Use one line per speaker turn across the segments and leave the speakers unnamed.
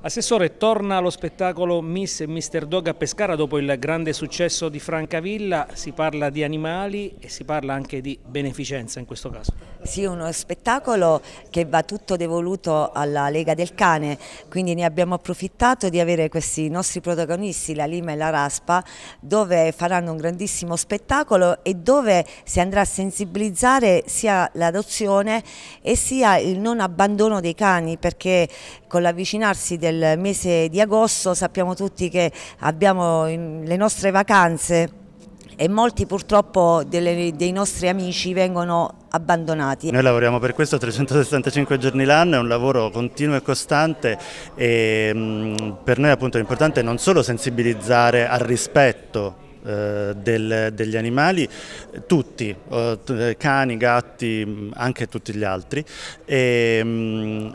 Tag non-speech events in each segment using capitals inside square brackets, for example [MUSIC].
Assessore, torna lo spettacolo Miss e Mr. Dog a Pescara dopo il grande successo di Francavilla, si parla di animali e si parla anche di beneficenza in questo caso.
Sì, uno spettacolo che va tutto devoluto alla Lega del Cane, quindi ne abbiamo approfittato di avere questi nostri protagonisti, la Lima e la Raspa, dove faranno un grandissimo spettacolo e dove si andrà a sensibilizzare sia l'adozione e sia il non abbandono dei cani, perché con l'avvicinarsi del del mese di agosto sappiamo tutti che abbiamo le nostre vacanze e molti purtroppo delle, dei nostri amici vengono abbandonati. Noi
lavoriamo per questo 365 giorni l'anno, è un lavoro continuo e costante e mh, mm, per noi appunto è importante non solo sensibilizzare al rispetto eh, del, degli animali, tutti, eh, cani, gatti, anche tutti gli altri, e,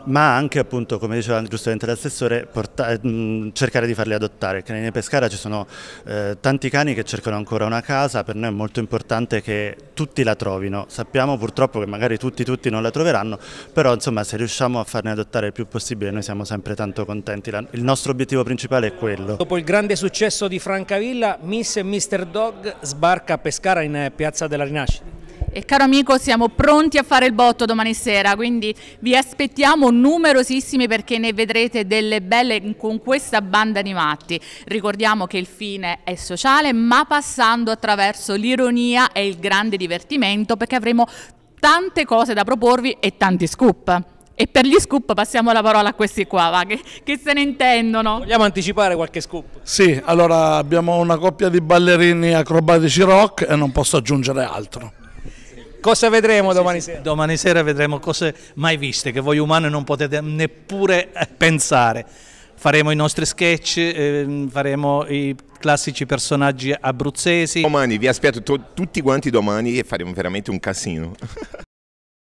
ma anche appunto, come diceva giustamente l'assessore, eh, cercare di farli adottare. Perché in Pescara ci sono eh, tanti cani che cercano ancora una casa, per noi è molto importante che tutti la trovino. Sappiamo purtroppo che magari tutti, tutti non la troveranno, però insomma se riusciamo a farne adottare il più possibile noi siamo sempre tanto contenti. Il nostro obiettivo principale è quello.
Dopo il grande successo di Francavilla, Miss e Mr. Dog sbarca a Pescara in eh, Piazza della Rinascita. E caro amico, siamo pronti
a fare il botto domani sera, quindi vi aspettiamo numerosissimi perché ne vedrete delle belle con questa banda di matti. Ricordiamo che il fine è sociale, ma passando attraverso l'ironia e il grande divertimento perché avremo tante cose da proporvi e tanti scoop. E per gli scoop passiamo la parola a questi qua, va, che, che, se ne intendono. Vogliamo anticipare qualche scoop?
Sì, allora abbiamo una coppia di ballerini acrobatici rock e non posso aggiungere altro. Cosa vedremo sì, domani sì, sera? Domani sera vedremo cose mai viste che voi umani non potete neppure eh, pensare. Faremo i nostri sketch, ehm, faremo i classici personaggi
abruzzesi. Domani vi aspetto tutti quanti domani e faremo veramente un casino. [LAUGHS]